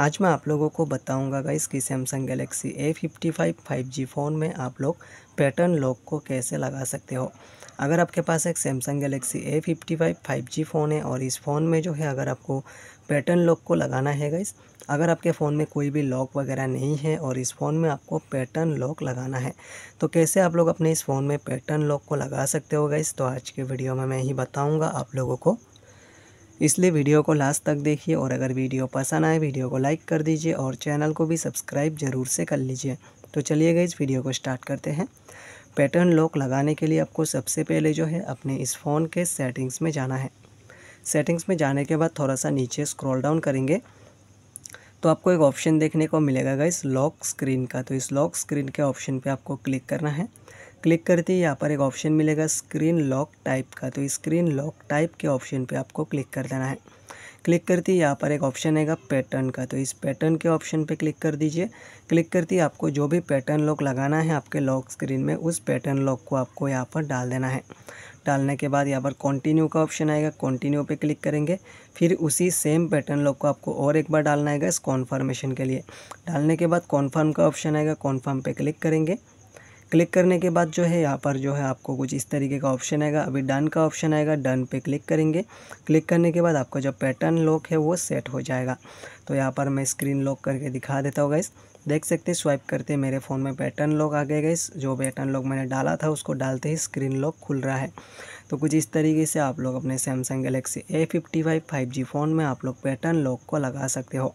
आज मैं आप लोगों को बताऊंगा गाइस कि Samsung Galaxy A fifty five five G phone में आप लोग पैटर्न लॉक को कैसे लगा सकते हो अगर आपके पास एक Samsung Galaxy A fifty five five G phone है और इस फ़ोन में जो है अगर आपको पैटर्न लॉक को लगाना है गाइस अगर आपके फ़ोन में कोई भी लॉक वगैरह नहीं है और इस फ़ोन में आपको पैटर्न लॉक लगाना है तो कैसे आप लोग अपने इस फ़ोन में पैटर्न लॉक को लगा सकते हो गाइस तो आज के वीडियो में मैं ही बताऊँगा आप लोगों को इसलिए वीडियो को लास्ट तक देखिए और अगर वीडियो पसंद आए वीडियो को लाइक कर दीजिए और चैनल को भी सब्सक्राइब जरूर से कर लीजिए तो चलिए गए इस वीडियो को स्टार्ट करते हैं पैटर्न लॉक लगाने के लिए आपको सबसे पहले जो है अपने इस फ़ोन के सेटिंग्स में जाना है सेटिंग्स में जाने के बाद थोड़ा सा नीचे स्क्रॉल डाउन करेंगे तो आपको एक ऑप्शन देखने को मिलेगा इस लॉक स्क्रीन का तो इस लॉक स्क्रीन के ऑप्शन पे आपको क्लिक करना है क्लिक करते ही यहाँ पर एक ऑप्शन मिलेगा स्क्रीन लॉक टाइप का तो स्क्रीन लॉक टाइप के ऑप्शन पे आपको क्लिक कर देना है क्लिक करते ही यहाँ पर एक ऑप्शन आएगा पैटर्न का तो इस पैटर्न के ऑप्शन पे क्लिक कर दीजिए क्लिक करते ही आपको जो भी पैटर्न लॉक लगाना है आपके लॉक स्क्रीन में उस पैटर्न लॉक को आपको यहाँ पर डाल देना है डालने के बाद यहाँ पर कंटिन्यू का ऑप्शन आएगा कंटिन्यू पे क्लिक करेंगे फिर उसी सेम पैटर्न लॉक को आपको और एक बार डालना आएगा इस कॉन्फर्मेशन के लिए डालने के बाद कॉन्फर्म का ऑप्शन आएगा कॉन्फर्म पे क्लिक करेंगे क्लिक करने के बाद जो है यहाँ पर जो है आपको कुछ इस तरीके का ऑप्शन आएगा अभी डन का ऑप्शन आएगा डन पे क्लिक करेंगे क्लिक करने के बाद आपका जो पैटर्न लॉक है वो सेट हो जाएगा तो यहाँ पर मैं स्क्रीन लॉक करके दिखा देता हूँ गाइस देख सकते स्वाइप करते मेरे फ़ोन में पैटर्न लॉक आ गए गाइस जो पैटर्न लॉक मैंने डाला था उसको डालते ही स्क्रीन लॉक खुल रहा है तो कुछ इस तरीके से आप लोग अपने Samsung Galaxy A fifty five five G phone में आप लोग पैटर्न लॉक को लगा सकते हो